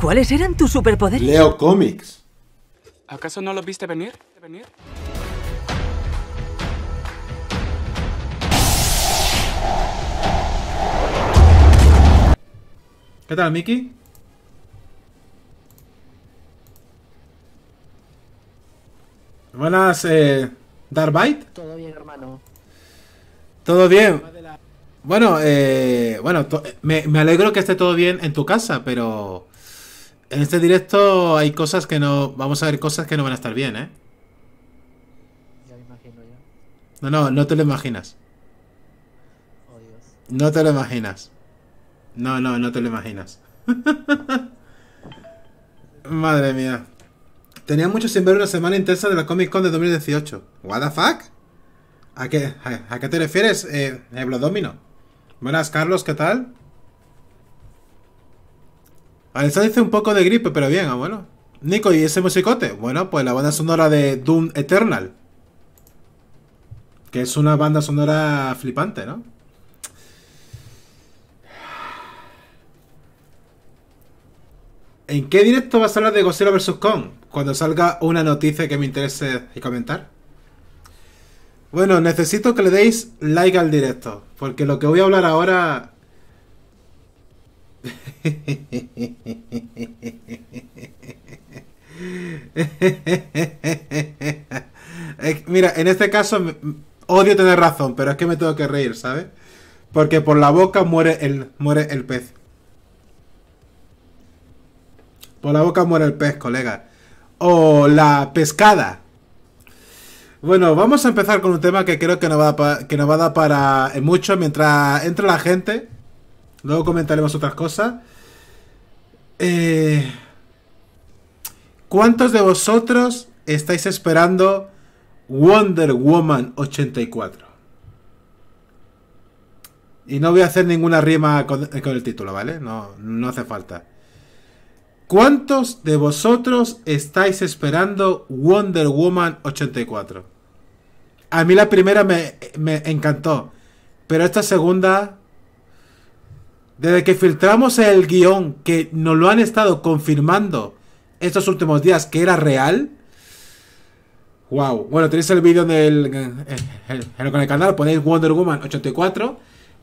¿Cuáles eran tus superpoderes? Leo cómics. ¿Acaso no los viste venir? ¿Qué tal, Mickey? Buenas, eh, Darbite. Todo bien, hermano. Todo bien. Bueno, eh, bueno, eh, me alegro que esté todo bien en tu casa, pero en este directo hay cosas que no. Vamos a ver cosas que no van a estar bien, ¿eh? Ya me imagino ya. No, no, no te lo imaginas. Oh, no te lo imaginas. No, no, no te lo imaginas. Madre mía. Tenía mucho sin ver una semana intensa de la Comic Con de 2018. ¿What the fuck? ¿A qué, a, qué te refieres, eh, Domino? Buenas, Carlos, ¿qué tal? Alexa dice un poco de gripe, pero bien, bueno Nico, ¿y ese musicote? Bueno, pues la banda sonora de Doom Eternal. Que es una banda sonora flipante, ¿no? ¿En qué directo vas a hablar de Godzilla vs. Kong? Cuando salga una noticia que me interese comentar. Bueno, necesito que le deis like al directo. Porque lo que voy a hablar ahora Mira, en este caso odio tener razón, pero es que me tengo que reír, ¿sabes? Porque por la boca muere el, muere el pez. Por la boca muere el pez, colega. O la pescada. Bueno, vamos a empezar con un tema que creo que nos va que nos va a dar para eh, mucho mientras entre la gente. Luego comentaremos otras cosas. Eh, ¿Cuántos de vosotros estáis esperando Wonder Woman 84? Y no voy a hacer ninguna rima con, eh, el título, ¿vale? No, hace falta. ¿Cuántos de vosotros estáis esperando Wonder Woman 84? A mí la primera me, me encantó, pero esta segunda desde que filtramos el guión que nos lo han estado confirmando estos últimos días que era real. Wow. Bueno, tenéis el vídeo en el, el canal, ponéis Wonder Woman 84,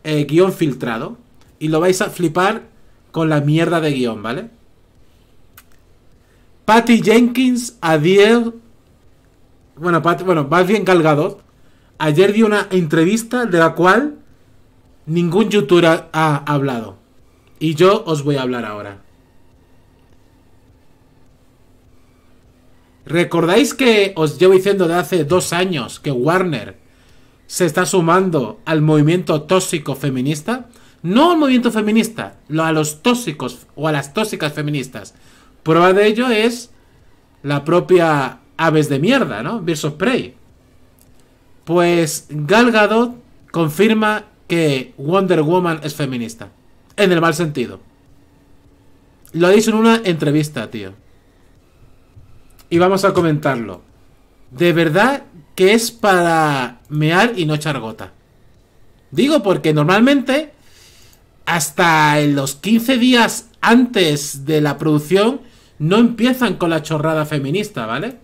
eh, guión filtrado. Y lo vais a flipar con la mierda de guión, ¿vale? Patty Jenkins, adiós. Bueno, Pat, bueno, más bien calgado. Ayer dio una entrevista de la cual Ningún youtuber ha hablado. Y yo os voy a hablar ahora. ¿Recordáis que os llevo diciendo de hace dos años que Warner se está sumando al movimiento tóxico feminista? No al movimiento feminista, a los tóxicos o a las tóxicas feministas. Prueba de ello es la propia Aves de Mierda, ¿no? Versus Prey. Pues Gal Gadot confirma que Wonder Woman es feminista. En el mal sentido. Lo dicho en una entrevista, tío. Y vamos a comentarlo. De verdad que es para mear y no echar gota. Digo porque normalmente hasta los 15 días antes de la producción no empiezan con la chorrada feminista, ¿vale?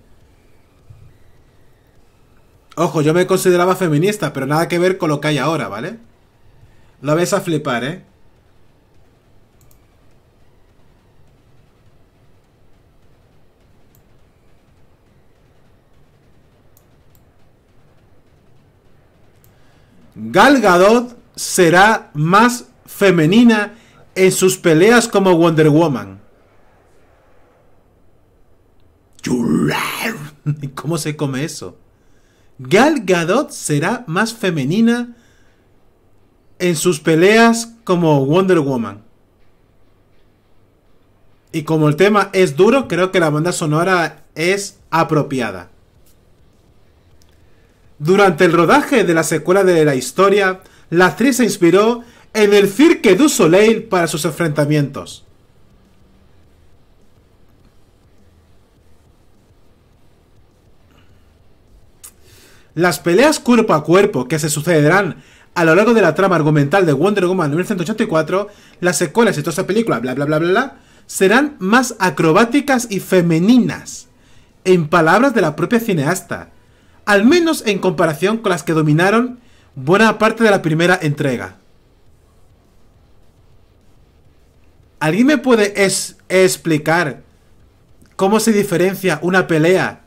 Ojo, yo me consideraba feminista, pero nada que ver con lo que hay ahora, ¿vale? La ves a flipar, ¿eh? Gal Gadot será más femenina en sus peleas como Wonder Woman. ¿Cómo se come eso? Gal Gadot será más femenina en sus peleas como Wonder Woman. Y como el tema es duro, creo que la banda sonora es apropiada. Durante el rodaje de la secuela de la historia, la actriz se inspiró en el Cirque du Soleil para sus enfrentamientos. Las peleas cuerpo a cuerpo que se sucederán a lo largo de la trama argumental de Wonder Woman 1984, las secuelas y toda esa película, bla bla bla bla bla, serán más acrobáticas y femeninas, en palabras de la propia cineasta, al menos en comparación con las que dominaron buena parte de la primera entrega. ¿Alguien me puede es explicar cómo se diferencia una pelea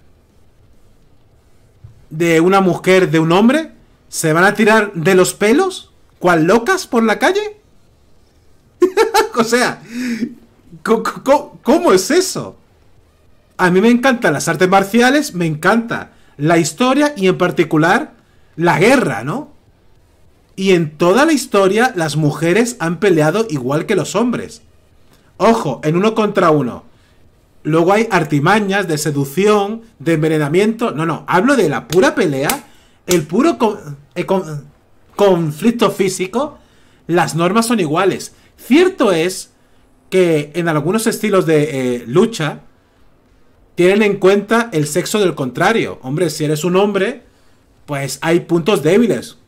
de una mujer de un hombre? ¿Se van a tirar de los pelos? ¿Cual locas por la calle? o sea, ¿cómo, ¿cómo, es eso? A mí me encantan las artes marciales, me encanta la historia y en particular la guerra, ¿no? Y en toda la historia las mujeres han peleado igual que los hombres. Ojo, en uno contra uno. Luego hay artimañas de seducción, de envenenamiento. No, no, hablo de la pura pelea el puro eh, conflicto físico, las normas son iguales. Cierto es que en algunos estilos de eh, lucha tienen en cuenta el sexo del contrario. Hombre, si eres un hombre, pues hay puntos débiles.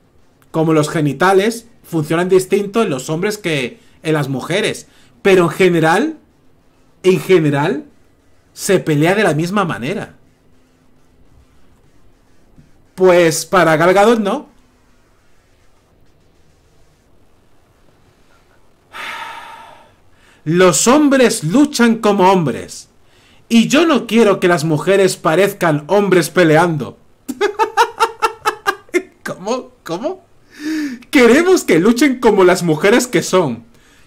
Como los genitales funcionan distinto en los hombres que en las mujeres. Pero en general, en general, se pelea de la misma manera. Pues para Gal no. Los hombres luchan como hombres. Y yo no quiero que las mujeres parezcan hombres peleando. ¿Cómo? ¿Cómo? Queremos que luchen como las mujeres que son.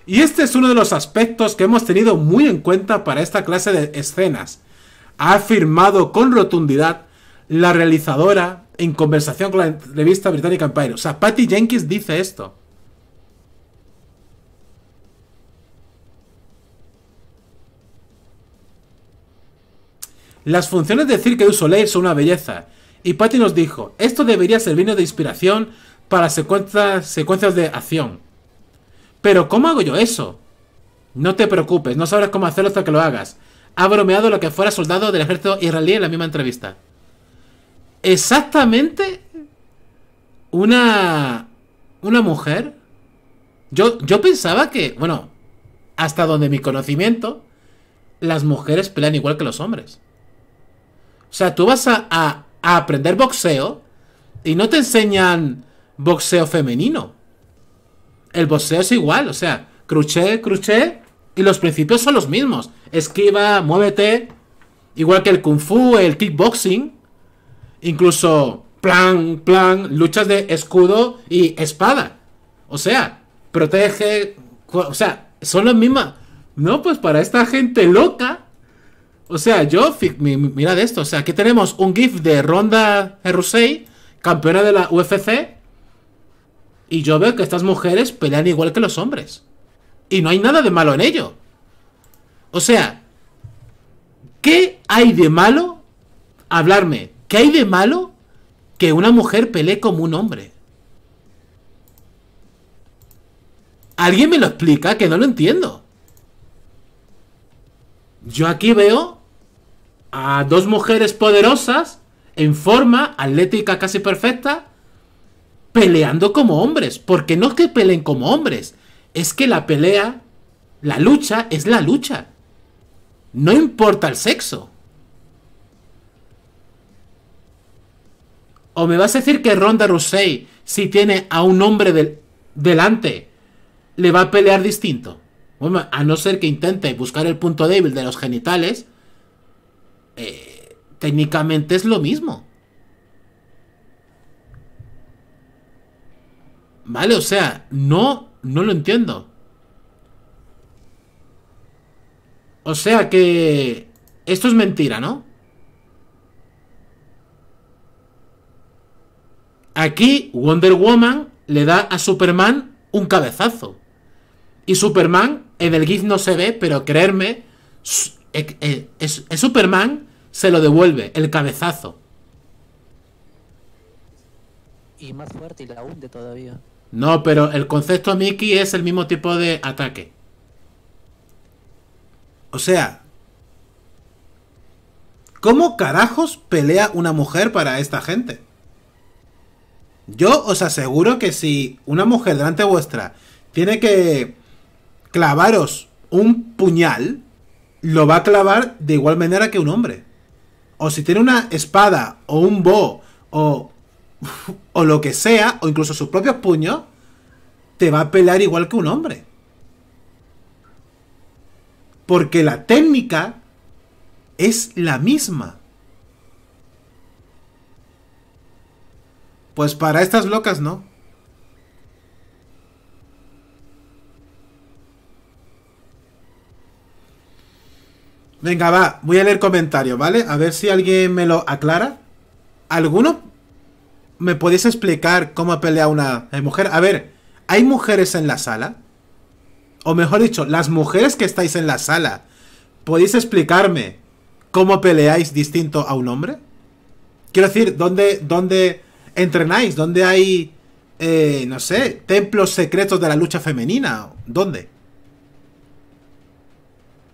Y este es uno de los aspectos que hemos tenido muy en cuenta para esta clase de escenas. Ha afirmado con rotundidad la realizadora en conversación con la revista británica Empire. O sea, Patty Jenkins dice esto. Las funciones de Cirque du Soleil son una belleza. Y Patty nos dijo, esto debería servirnos de inspiración para secuencias, secuencias de acción. Pero ¿cómo hago yo eso? No te preocupes, no sabrás cómo hacerlo hasta que lo hagas. Ha bromeado lo que fuera soldado del ejército israelí en la misma entrevista exactamente una, una mujer. Yo, yo pensaba que, bueno, hasta donde mi conocimiento, las mujeres pelean igual que los hombres. O sea, tú vas a, a aprender boxeo y no te enseñan boxeo femenino. El boxeo es igual, o sea, cruché, cruché, y los principios son los mismos. Esquiva, muévete, igual que el kung fu, el kickboxing. Incluso, plan, plan, luchas de escudo y espada. O sea, protege. O sea, son las mismas. No, pues para esta gente loca. O sea, yo, de esto. O sea, aquí tenemos un GIF de Ronda Herusei, campeona de la UFC. Y yo veo que estas mujeres pelean igual que los hombres. Y no hay nada de malo en ello. O sea, ¿qué hay de malo hablarme ¿Qué hay de malo que una mujer pelee como un hombre? ¿Alguien me lo explica? Que no lo entiendo. Yo aquí veo a dos mujeres poderosas, en forma, atlética casi perfecta, peleando como hombres. Porque no es que peleen como hombres, es que la pelea, la lucha es la lucha. No importa el sexo. ¿O me vas a decir que Ronda Rousey, si tiene a un hombre delante, le va a pelear distinto? Bueno, a no ser que intente buscar el punto débil de los genitales, eh, técnicamente es lo mismo. ¿Vale? O sea, no, no lo entiendo. O sea que... Esto es mentira, ¿no? Aquí Wonder Woman le da a Superman un cabezazo. Y Superman en el GIF no se ve, pero creerme, eh, eh, Superman se lo devuelve, el cabezazo. Y más fuerte y la hunde todavía. No, pero el concepto Mickey es el mismo tipo de ataque. O sea, ¿cómo carajos pelea una mujer para esta gente? Yo os aseguro que si una mujer delante vuestra tiene que clavaros un puñal, lo va a clavar de igual manera que un hombre. O si tiene una espada o un bo o, o lo que sea, o incluso sus propios puños, te va a pelar igual que un hombre. Porque la técnica es la misma. Pues para estas locas, ¿no? Venga, va, voy a leer comentario, ¿vale? A ver si alguien me lo aclara. ¿Alguno me podéis explicar cómo pelea una eh, mujer? A ver, ¿hay mujeres en la sala? O mejor dicho, las mujeres que estáis en la sala, ¿podéis explicarme cómo peleáis distinto a un hombre? Quiero decir, ¿dónde, dónde, entrenáis? ¿Dónde hay, eh, no sé, templos secretos de la lucha femenina? ¿Dónde?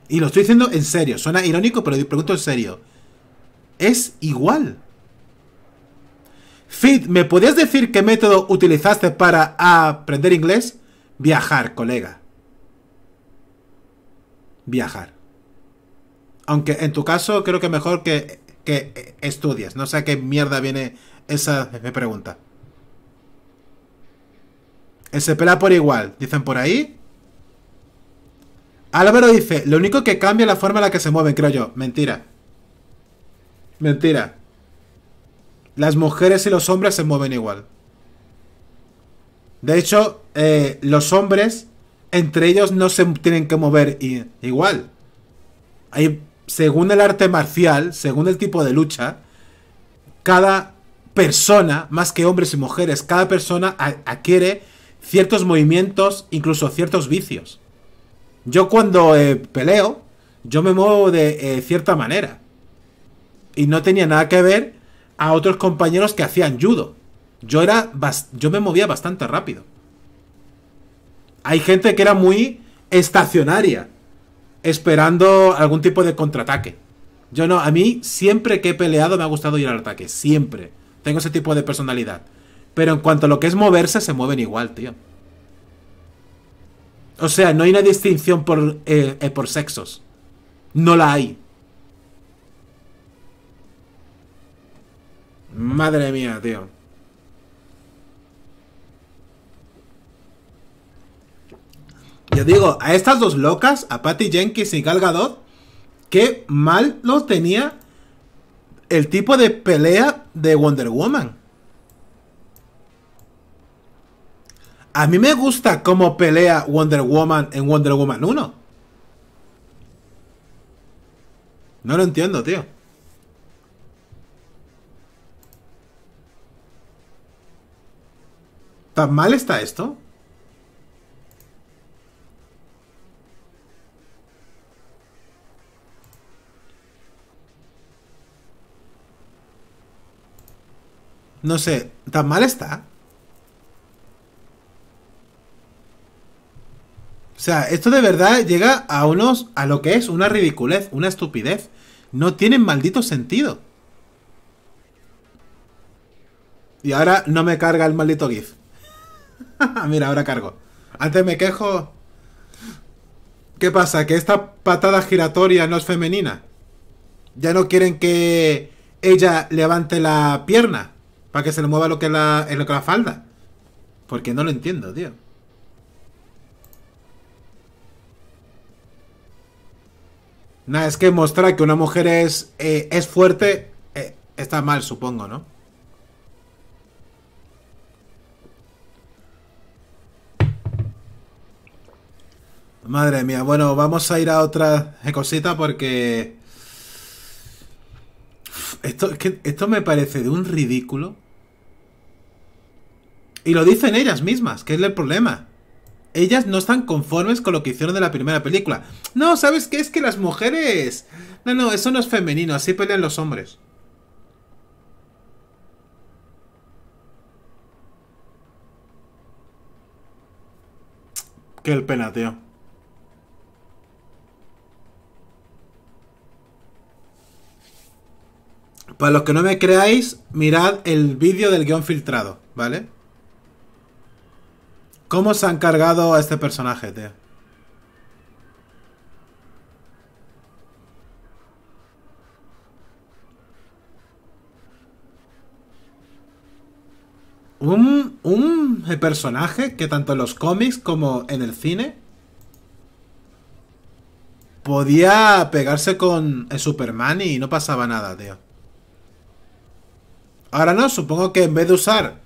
Y lo estoy diciendo en serio, suena irónico, pero lo pregunto en serio. Es igual. Fit, ¿me podías decir qué método utilizaste para aprender inglés? Viajar, colega. Viajar. Aunque en tu caso creo que mejor que, estudias. No sé qué mierda viene esa es mi pregunta. Se pela por igual, dicen por ahí. Álvaro dice, lo único que cambia es la forma en la que se mueven, creo yo. Mentira. Mentira. Las mujeres y los hombres se mueven igual. De hecho, eh, los hombres, entre ellos no se tienen que mover igual. Hay, según el arte marcial, según el tipo de lucha, cada persona, más que hombres y mujeres, cada persona adquiere ciertos movimientos, incluso ciertos vicios. Yo cuando eh, peleo, yo me muevo de eh, cierta manera. Y no tenía nada que ver a otros compañeros que hacían judo. Yo era yo me movía bastante rápido. Hay gente que era muy estacionaria, esperando algún tipo de contraataque. Yo no, a mí siempre que he peleado me ha gustado ir al ataque, siempre. Tengo ese tipo de personalidad. Pero en cuanto a lo que es moverse, se mueven igual, tío. O sea, no hay una distinción por, eh, eh, por sexos. No la hay. Madre mía, tío. Yo digo, a estas dos locas, a Patty Jenkins y Gal Gadot, qué mal lo tenía el tipo de pelea de Wonder Woman. A mí me gusta cómo pelea Wonder Woman en Wonder Woman 1. No lo entiendo, tío. ¿Tan mal está esto? No sé, ¿tan mal está? O sea, esto de verdad llega a unos. a lo que es una ridiculez, una estupidez. No tienen maldito sentido. Y ahora no me carga el maldito GIF. Mira, ahora cargo. Antes me quejo. ¿Qué pasa? ¿Que esta patada giratoria no es femenina? ¿Ya no quieren que ella levante la pierna? para que se le mueva lo que la, lo que la falda. Porque no lo entiendo, tío. Nada, es que mostrar que una mujer es, eh, es fuerte eh, está mal, supongo, ¿no? Madre mía, bueno, vamos a ir a otra cosita porque... Esto, que, esto me parece de un ridículo. Y lo dicen ellas mismas, que es el problema. Ellas no están conformes con lo que hicieron de la primera película. No, ¿sabes qué? Es que las mujeres... No, no, eso no es femenino, así pelean los hombres. Qué pena, tío. Para los que no me creáis, mirad el vídeo del guión filtrado, ¿vale? ¿Cómo se han cargado a este personaje, tío? Un, personaje que tanto en los cómics como en el cine podía pegarse con el Superman y no pasaba nada, tío. Ahora no, supongo que en vez de usar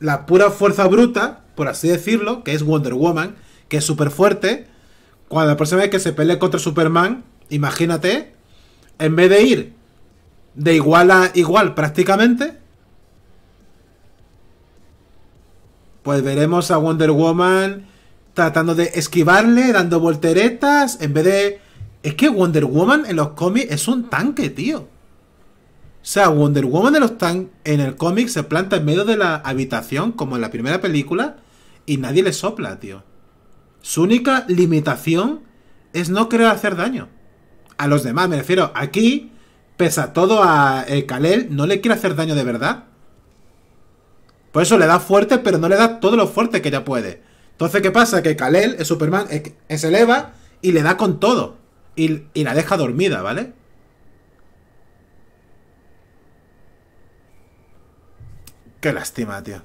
la pura fuerza bruta, por así decirlo, que es Wonder Woman, que es súper fuerte. Cuando la próxima vez que se pelee contra Superman, imagínate, en vez de ir de igual a igual prácticamente, pues veremos a Wonder Woman tratando de esquivarle, dando volteretas, en vez de... Es que Wonder Woman en los cómics es un tanque, tío. O sea, Wonder Woman en, los tan en el cómic se planta en medio de la habitación, como en la primera película, y nadie le sopla, tío. Su única limitación es no querer hacer daño. A los demás, me refiero. Aquí, Pesa todo, a eh, Kalel no le quiere hacer daño de verdad. Por eso le da fuerte, pero no le da todo lo fuerte que ya puede. Entonces, ¿qué pasa? Que Kalel, el Superman, eh, se eleva y le da con todo. Y, y la deja dormida, ¿vale? Qué lástima, tío.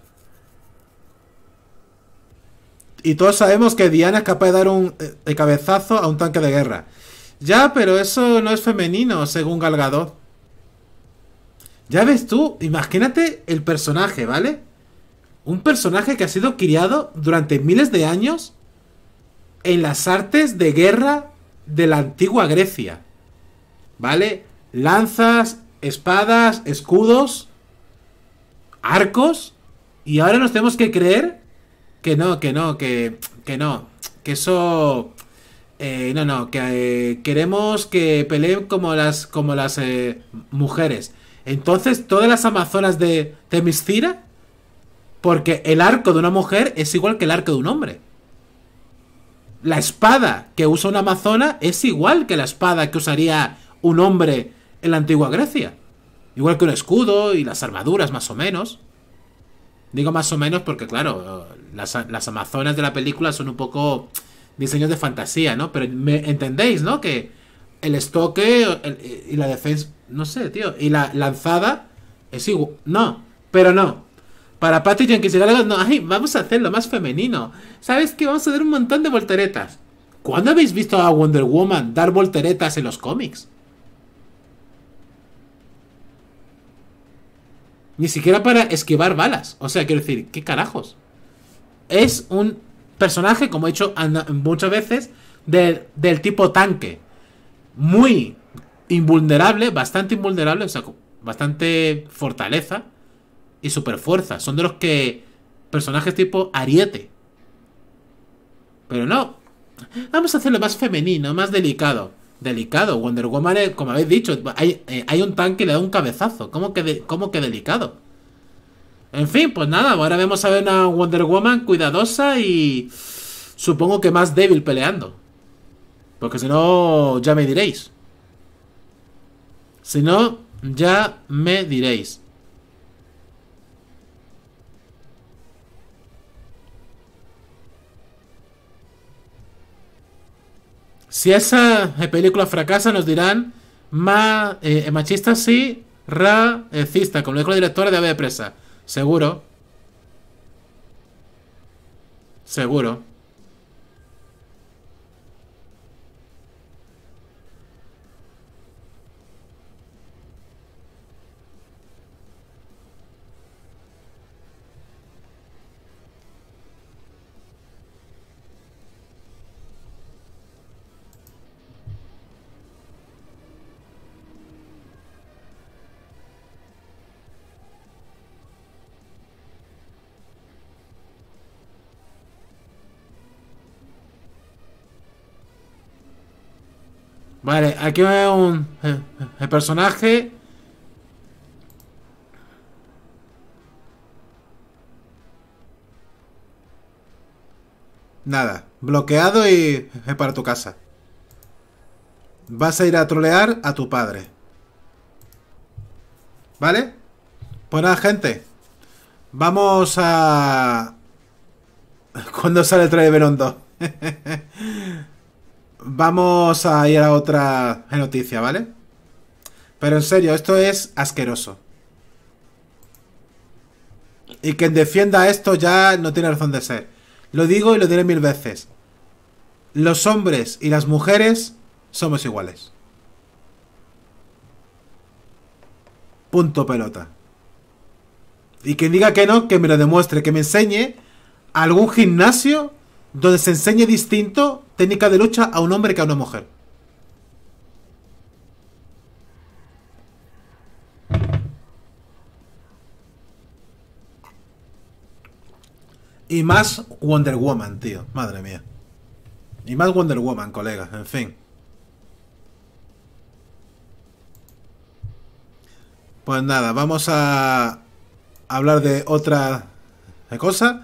Y todos sabemos que Diana es capaz de dar un eh, cabezazo a un tanque de guerra. Ya, pero eso no es femenino, según Galgado. Ya ves tú, imagínate el personaje, ¿vale? Un personaje que ha sido criado durante miles de años en las artes de guerra de la antigua Grecia. ¿Vale? Lanzas, espadas, escudos, arcos. Y ahora nos tenemos que creer que no, que no, que, no. Que eso... Eh, no, no, que eh, queremos que peleen como las, como las eh, mujeres. Entonces, todas las amazonas de Temiscira, porque el arco de una mujer es igual que el arco de un hombre. La espada que usa una amazona es igual que la espada que usaría un hombre en la antigua Grecia. Igual que un escudo y las armaduras, más o menos. Digo más o menos porque, claro, las, Amazonas de la película son un poco diseños de fantasía, ¿no? Pero me entendéis, ¿no? Que el estoque y la defensa, no sé, tío, y la lanzada es igual. No, pero no. Para Patty Jenkins y no, ay, vamos a hacerlo más femenino. ¿Sabes qué? Vamos a dar un montón de volteretas. ¿Cuándo habéis visto a Wonder Woman dar volteretas en los cómics? Ni siquiera para esquivar balas. O sea, quiero decir, ¿qué carajos? Es un personaje, como he dicho muchas veces, del, del tipo tanque. Muy invulnerable, bastante invulnerable, o sea, bastante fortaleza y super fuerza. Son de los que. Personajes tipo ariete. Pero no. Vamos a hacerlo más femenino, más delicado delicado. Wonder Woman, como habéis dicho, eh, hay, un tanque y le da un cabezazo. ¿Cómo que, cómo que delicado? En fin, pues nada, ahora vemos a ver una Wonder Woman cuidadosa y supongo que más débil peleando. Porque si no, ya me diréis. Si no, ya me diréis. Si esa eh, película fracasa, nos dirán ma, eh, eh, machista sí, racista, como lo dijo la directora de Ave de Presa. Seguro. Seguro. Vale, aquí es un eh, eh, personaje. Nada, bloqueado y Es eh, para tu casa. Vas a ir a trolear a tu padre. ¿Vale? Pues nada, gente. Vamos a... ¿Cuándo sale el trailer 2? Vamos a ir a otra noticia, ¿vale? Pero en serio, esto es asqueroso. Y quien defienda esto ya no tiene razón de ser. Lo digo y lo diré mil veces. Los hombres y las mujeres somos iguales. Punto pelota. Y quien diga que no, que me lo demuestre, que me enseñe algún gimnasio donde se enseñe distinto técnica de lucha a un hombre que a una mujer. Y más Wonder Woman, tío. Madre mía. Y más Wonder Woman, colega. En fin. Pues nada, vamos a hablar de otra cosa.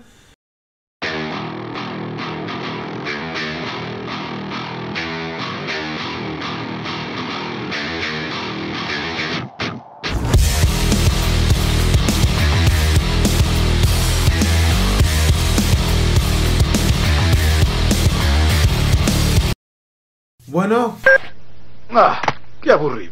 Bueno. Ah, qué aburrido.